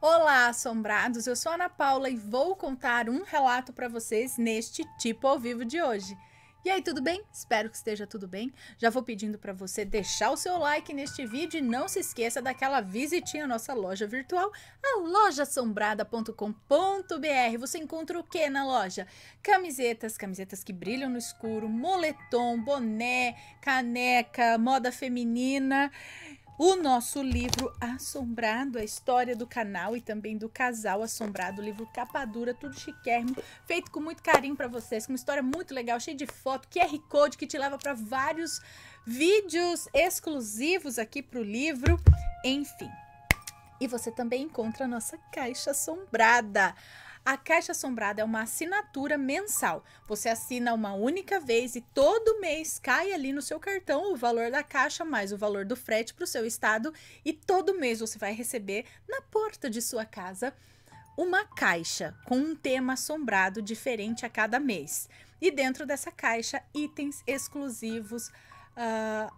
Olá, assombrados! Eu sou Ana Paula e vou contar um relato para vocês neste tipo ao vivo de hoje. E aí, tudo bem? Espero que esteja tudo bem. Já vou pedindo para você deixar o seu like neste vídeo e não se esqueça daquela visitinha à nossa loja virtual, a lojassombrada.com.br. Você encontra o que na loja? Camisetas, camisetas que brilham no escuro, moletom, boné, caneca, moda feminina o nosso livro Assombrado, a história do canal e também do casal Assombrado, livro capa dura, tudo chiquérrimo, feito com muito carinho para vocês, com uma história muito legal, cheia de foto, QR Code que te leva para vários vídeos exclusivos aqui pro livro, enfim. E você também encontra a nossa caixa assombrada. A Caixa Assombrada é uma assinatura mensal. Você assina uma única vez e todo mês cai ali no seu cartão o valor da caixa mais o valor do frete para o seu estado e todo mês você vai receber na porta de sua casa uma caixa com um tema assombrado diferente a cada mês. E dentro dessa caixa, itens exclusivos. Uh,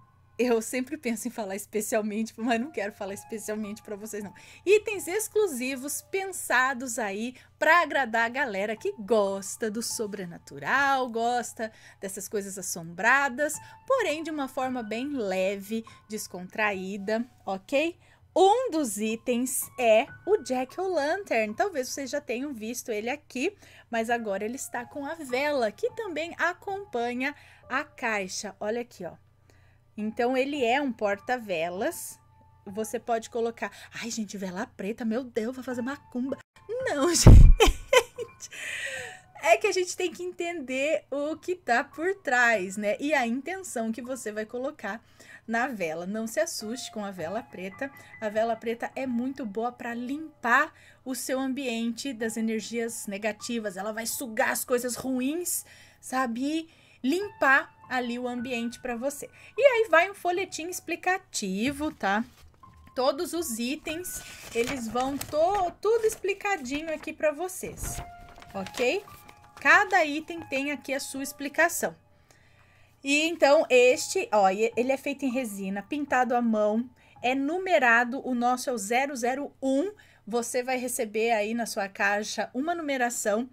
eu sempre penso em falar especialmente, mas não quero falar especialmente para vocês não. Itens exclusivos pensados aí para agradar a galera que gosta do sobrenatural, gosta dessas coisas assombradas, porém de uma forma bem leve, descontraída, ok? Um dos itens é o Jack O'Lantern. Talvez vocês já tenham visto ele aqui, mas agora ele está com a vela, que também acompanha a caixa. Olha aqui, ó. Então ele é um porta-velas. Você pode colocar, ai gente, vela preta, meu Deus, vai fazer macumba. Não, gente. É que a gente tem que entender o que tá por trás, né? E a intenção que você vai colocar na vela. Não se assuste com a vela preta. A vela preta é muito boa para limpar o seu ambiente das energias negativas. Ela vai sugar as coisas ruins, sabe? E limpar ali o ambiente para você. E aí vai um folhetim explicativo, tá? Todos os itens, eles vão to tudo explicadinho aqui para vocês, ok? Cada item tem aqui a sua explicação. E então este, ó, ele é feito em resina, pintado à mão, é numerado, o nosso é o 001, você vai receber aí na sua caixa uma numeração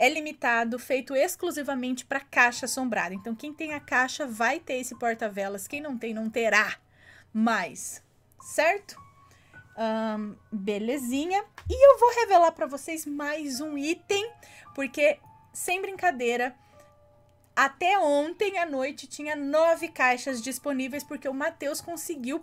é limitado, feito exclusivamente para caixa assombrada. Então, quem tem a caixa vai ter esse porta-velas, quem não tem, não terá mais, certo? Um, belezinha. E eu vou revelar para vocês mais um item, porque, sem brincadeira, até ontem à noite tinha nove caixas disponíveis, porque o Matheus conseguiu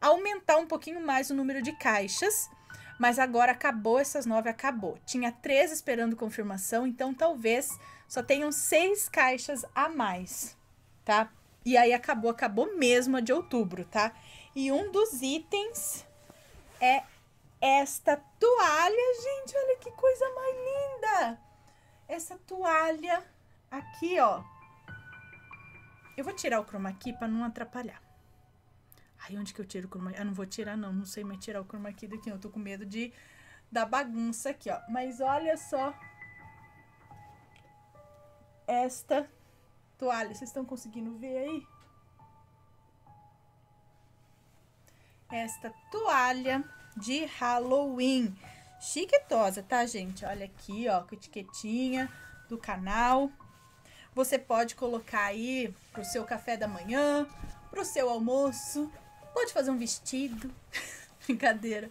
aumentar um pouquinho mais o número de caixas. Mas agora acabou essas nove, acabou. Tinha três esperando confirmação, então talvez só tenham seis caixas a mais, tá? E aí acabou, acabou mesmo a de outubro, tá? E um dos itens é esta toalha, gente, olha que coisa mais linda! Essa toalha aqui, ó. Eu vou tirar o chroma aqui para não atrapalhar. Aí onde que eu tiro o chroma key? Ah, não vou tirar não, não sei mais tirar o chroma key daqui, eu tô com medo de da bagunça aqui, ó. Mas olha só esta toalha, vocês estão conseguindo ver aí? Esta toalha de Halloween, chiquitosa, tá, gente? Olha aqui, ó, com etiquetinha do canal. Você pode colocar aí pro seu café da manhã, pro seu almoço, pode fazer um vestido, brincadeira,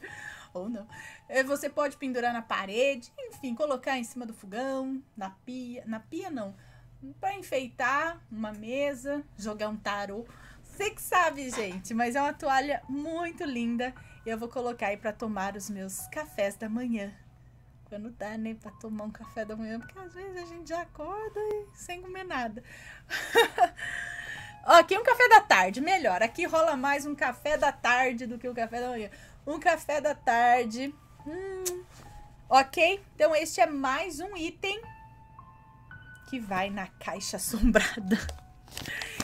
ou não. É, você pode pendurar na parede, enfim, colocar em cima do fogão, na pia, na pia não, para enfeitar uma mesa, jogar um tarô. Você que sabe, gente, mas é uma toalha muito linda. E eu vou colocar aí para tomar os meus cafés da manhã. Quando dá, né, para tomar um café da manhã, porque às vezes a gente já acorda e sem comer nada. Aqui é um café da tarde, melhor. Aqui rola mais um café da tarde do que um café da manhã. Um café da tarde. Hum, ok? Então, este é mais um item que vai na caixa assombrada.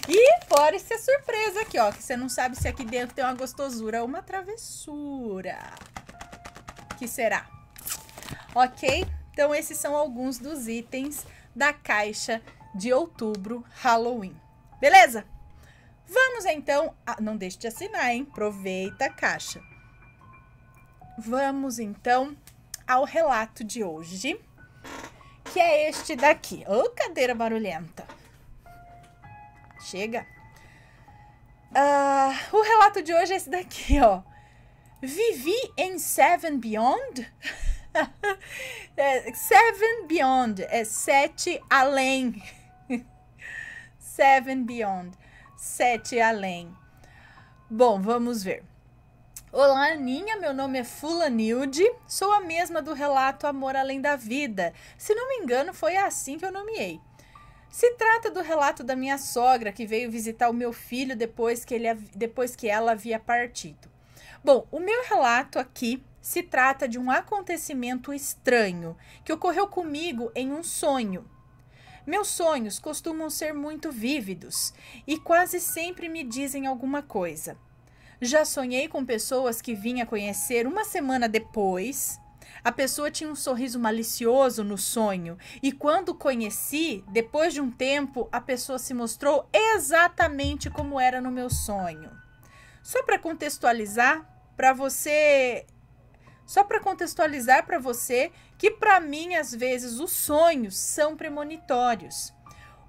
E fora essa surpresa aqui, ó. Que você não sabe se aqui dentro tem uma gostosura ou uma travessura. Que será? Ok? Então, esses são alguns dos itens da caixa de outubro Halloween. Beleza? Vamos então. A... Não deixe de assinar, hein? Aproveita a caixa. Vamos então ao relato de hoje, que é este daqui. Ô, oh, cadeira barulhenta! Chega! Uh, o relato de hoje é esse daqui, ó. Vivi em Seven Beyond? É, seven Beyond é sete além. Seven Beyond, Sete Além. Bom, vamos ver. Olá, Aninha. Meu nome é Fulanilde. Sou a mesma do relato Amor Além da Vida. Se não me engano, foi assim que eu nomeei. Se trata do relato da minha sogra que veio visitar o meu filho depois que, ele, depois que ela havia partido. Bom, o meu relato aqui se trata de um acontecimento estranho que ocorreu comigo em um sonho. Meus sonhos costumam ser muito vívidos e quase sempre me dizem alguma coisa. Já sonhei com pessoas que vinha conhecer uma semana depois. A pessoa tinha um sorriso malicioso no sonho, e quando conheci, depois de um tempo, a pessoa se mostrou exatamente como era no meu sonho. Só para contextualizar, para você só para contextualizar para você que para mim às vezes os sonhos são premonitórios.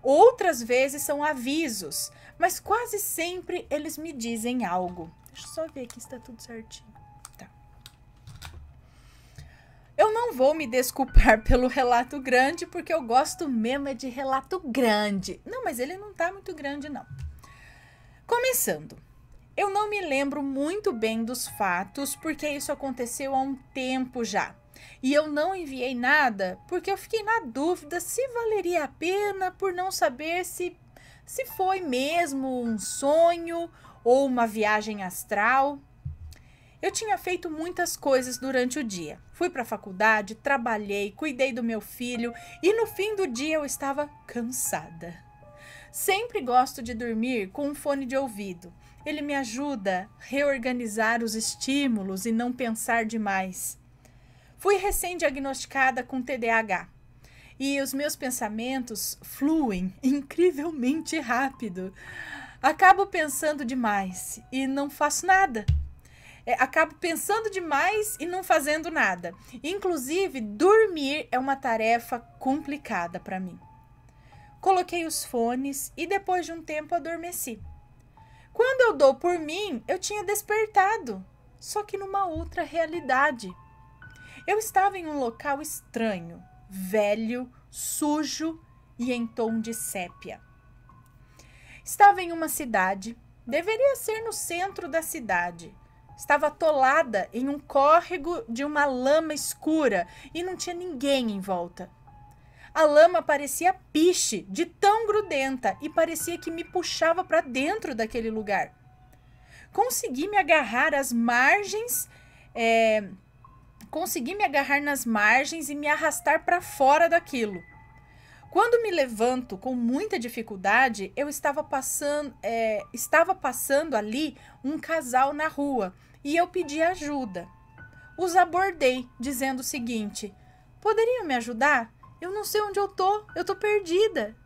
Outras vezes são avisos, mas quase sempre eles me dizem algo. Deixa eu só ver aqui se está tudo certinho. Tá. Eu não vou me desculpar pelo relato grande, porque eu gosto mesmo é de relato grande. Não, mas ele não está muito grande, não. Começando. Eu não me lembro muito bem dos fatos, porque isso aconteceu há um tempo já. E eu não enviei nada porque eu fiquei na dúvida se valeria a pena por não saber se se foi mesmo um sonho ou uma viagem astral. Eu tinha feito muitas coisas durante o dia. Fui para a faculdade, trabalhei, cuidei do meu filho e no fim do dia eu estava cansada. Sempre gosto de dormir com um fone de ouvido ele me ajuda a reorganizar os estímulos e não pensar demais. Fui recém-diagnosticada com TDAH e os meus pensamentos fluem incrivelmente rápido. Acabo pensando demais e não faço nada. É, acabo pensando demais e não fazendo nada. Inclusive, dormir é uma tarefa complicada para mim. Coloquei os fones e depois de um tempo adormeci. Quando eu dou por mim, eu tinha despertado, só que numa outra realidade. Eu estava em um local estranho, velho, sujo e em tom de sépia. Estava em uma cidade, deveria ser no centro da cidade. Estava atolada em um córrego de uma lama escura e não tinha ninguém em volta. A lama parecia piche, de tão grudenta, e parecia que me puxava para dentro daquele lugar. Consegui me agarrar às margens, é, consegui me agarrar nas margens e me arrastar para fora daquilo. Quando me levanto com muita dificuldade, eu estava passando, é, estava passando ali um casal na rua e eu pedi ajuda. Os abordei, dizendo o seguinte: poderiam me ajudar? Eu não sei onde eu tô, eu tô perdida.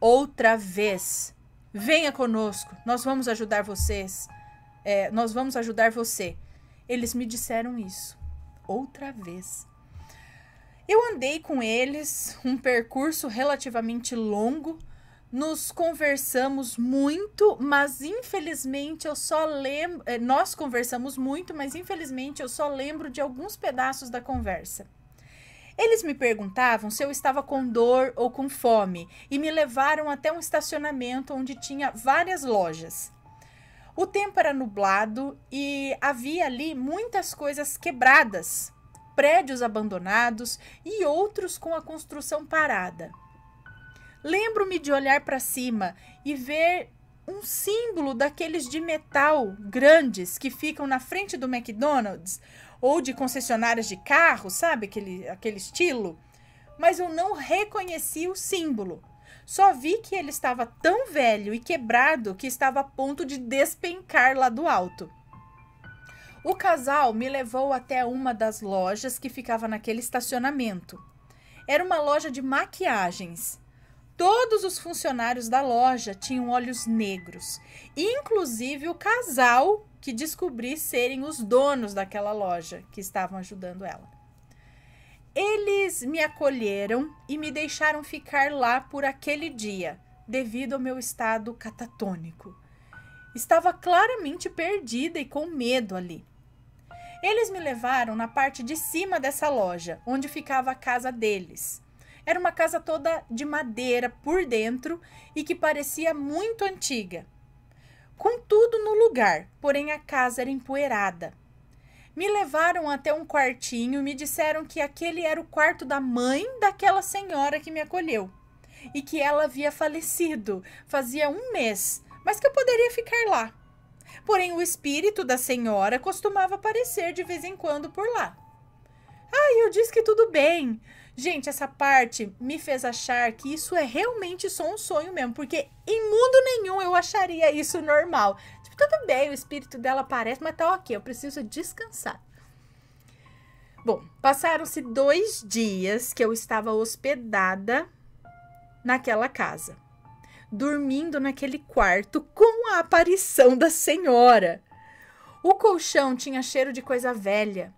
Outra vez. Venha conosco, nós vamos ajudar vocês. É, nós vamos ajudar você. Eles me disseram isso. Outra vez. Eu andei com eles um percurso relativamente longo. Nos conversamos muito, mas infelizmente eu só lembro. Eh, nós conversamos muito, mas infelizmente eu só lembro de alguns pedaços da conversa. Eles me perguntavam se eu estava com dor ou com fome e me levaram até um estacionamento onde tinha várias lojas. O tempo era nublado e havia ali muitas coisas quebradas, prédios abandonados e outros com a construção parada. Lembro-me de olhar para cima e ver um símbolo daqueles de metal grandes que ficam na frente do McDonald's, ou de concessionárias de carro, sabe? Aquele, aquele estilo. Mas eu não reconheci o símbolo. Só vi que ele estava tão velho e quebrado que estava a ponto de despencar lá do alto. O casal me levou até uma das lojas que ficava naquele estacionamento. Era uma loja de maquiagens. Todos os funcionários da loja tinham olhos negros, inclusive o casal que descobri serem os donos daquela loja que estavam ajudando ela. Eles me acolheram e me deixaram ficar lá por aquele dia, devido ao meu estado catatônico. Estava claramente perdida e com medo ali. Eles me levaram na parte de cima dessa loja, onde ficava a casa deles era uma casa toda de madeira por dentro e que parecia muito antiga. Com tudo no lugar, porém a casa era empoeirada. Me levaram até um quartinho e me disseram que aquele era o quarto da mãe daquela senhora que me acolheu e que ela havia falecido fazia um mês, mas que eu poderia ficar lá. Porém, o espírito da senhora costumava aparecer de vez em quando por lá. Ah, eu disse que tudo bem, Gente, essa parte me fez achar que isso é realmente só um sonho mesmo, porque em mundo nenhum eu acharia isso normal. Tipo, tudo bem, o espírito dela aparece, mas tá ok, eu preciso descansar. Bom, passaram-se dois dias que eu estava hospedada naquela casa, dormindo naquele quarto com a aparição da senhora. O colchão tinha cheiro de coisa velha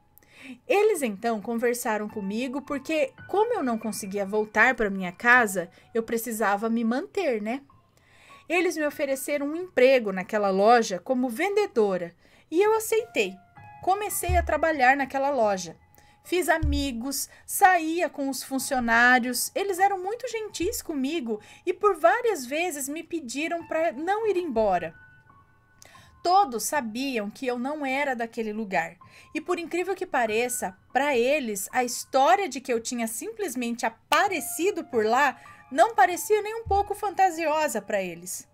eles então conversaram comigo porque, como eu não conseguia voltar para minha casa, eu precisava me manter, né? Eles me ofereceram um emprego naquela loja como vendedora e eu aceitei. Comecei a trabalhar naquela loja. Fiz amigos, saía com os funcionários, eles eram muito gentis comigo e por várias vezes me pediram para não ir embora. Todos sabiam que eu não era daquele lugar. E por incrível que pareça, para eles, a história de que eu tinha simplesmente aparecido por lá não parecia nem um pouco fantasiosa para eles.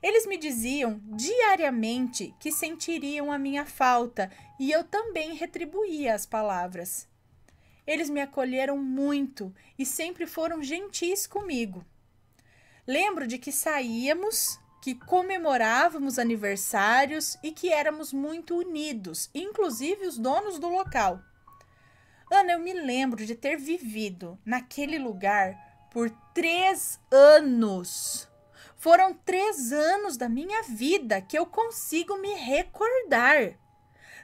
Eles me diziam diariamente que sentiriam a minha falta e eu também retribuía as palavras. Eles me acolheram muito e sempre foram gentis comigo. Lembro de que saíamos que comemorávamos aniversários e que éramos muito unidos, inclusive os donos do local. Ana, eu me lembro de ter vivido naquele lugar por três anos. Foram três anos da minha vida que eu consigo me recordar.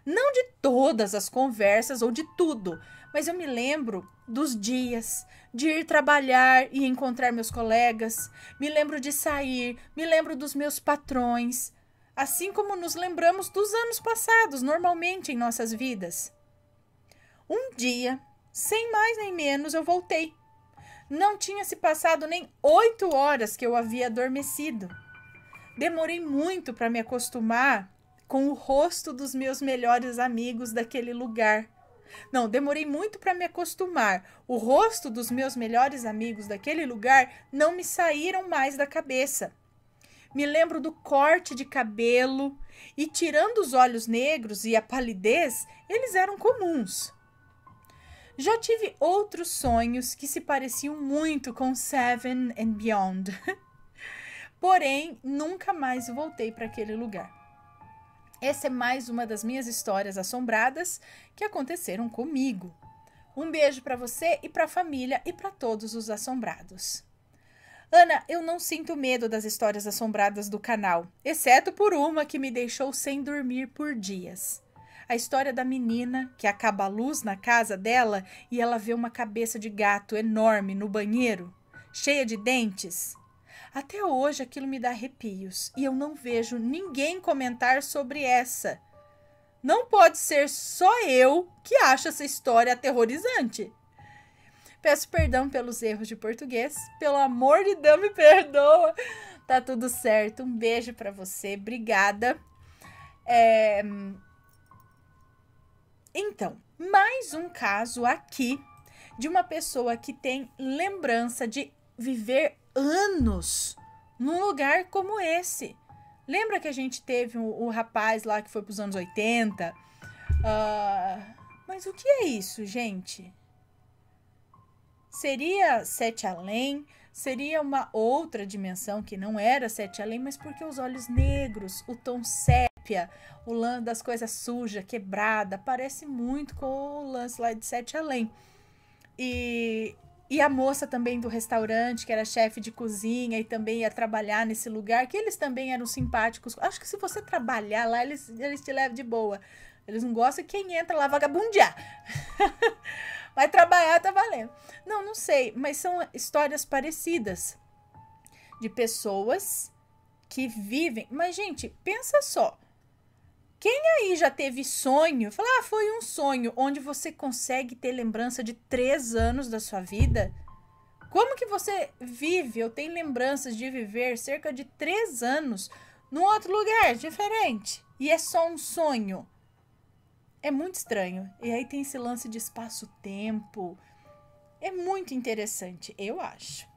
Não de todas as conversas ou de tudo, mas eu me lembro dos dias, de ir trabalhar e encontrar meus colegas, me lembro de sair, me lembro dos meus patrões, assim como nos lembramos dos anos passados, normalmente em nossas vidas. Um dia, sem mais nem menos, eu voltei. Não tinha se passado nem oito horas que eu havia adormecido. Demorei muito para me acostumar com o rosto dos meus melhores amigos daquele lugar não, demorei muito para me acostumar. O rosto dos meus melhores amigos daquele lugar não me saíram mais da cabeça. Me lembro do corte de cabelo e, tirando os olhos negros e a palidez, eles eram comuns. Já tive outros sonhos que se pareciam muito com Seven and Beyond. Porém, nunca mais voltei para aquele lugar. Essa é mais uma das minhas histórias assombradas que aconteceram comigo. Um beijo para você e para a família e para todos os assombrados. Ana, eu não sinto medo das histórias assombradas do canal, exceto por uma que me deixou sem dormir por dias. A história da menina que acaba a luz na casa dela e ela vê uma cabeça de gato enorme no banheiro, cheia de dentes. Até hoje aquilo me dá arrepios e eu não vejo ninguém comentar sobre essa. Não pode ser só eu que acho essa história aterrorizante. Peço perdão pelos erros de português. Pelo amor de Deus, me perdoa. Tá tudo certo. Um beijo para você. Obrigada. É... Então, mais um caso aqui de uma pessoa que tem lembrança de viver anos num lugar como esse. Lembra que a gente teve o, rapaz lá que foi para os anos 80? Uh, ah, mas o que é isso, gente? Seria Sete Além? Seria uma outra dimensão que não era Sete Além, mas porque os olhos negros, o tom sépia, o lã das coisas suja, quebrada, parece muito com o lance lá de Sete Além. E e a moça também do restaurante, que era chefe de cozinha e também ia trabalhar nesse lugar, que eles também eram simpáticos. Acho que se você trabalhar lá, eles, eles te levam de boa. Eles não gostam de quem entra lá vagabundear. Vai trabalhar, tá valendo. Não, não sei, mas são histórias parecidas de pessoas que vivem. Mas, gente, pensa só. Quem aí já teve sonho? Falar, ah, foi um sonho onde você consegue ter lembrança de três anos da sua vida? Como que você vive ou tem lembranças de viver cerca de três anos num outro lugar diferente? E é só um sonho. É muito estranho. E aí tem esse lance de espaço-tempo. É muito interessante, eu acho.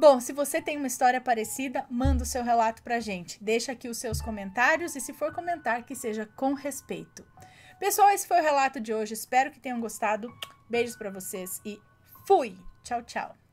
Bom, se você tem uma história parecida, manda o seu relato pra gente. Deixa aqui os seus comentários e se for comentar, que seja com respeito. Pessoal, esse foi o relato de hoje. Espero que tenham gostado. Beijos para vocês e fui. Tchau, tchau.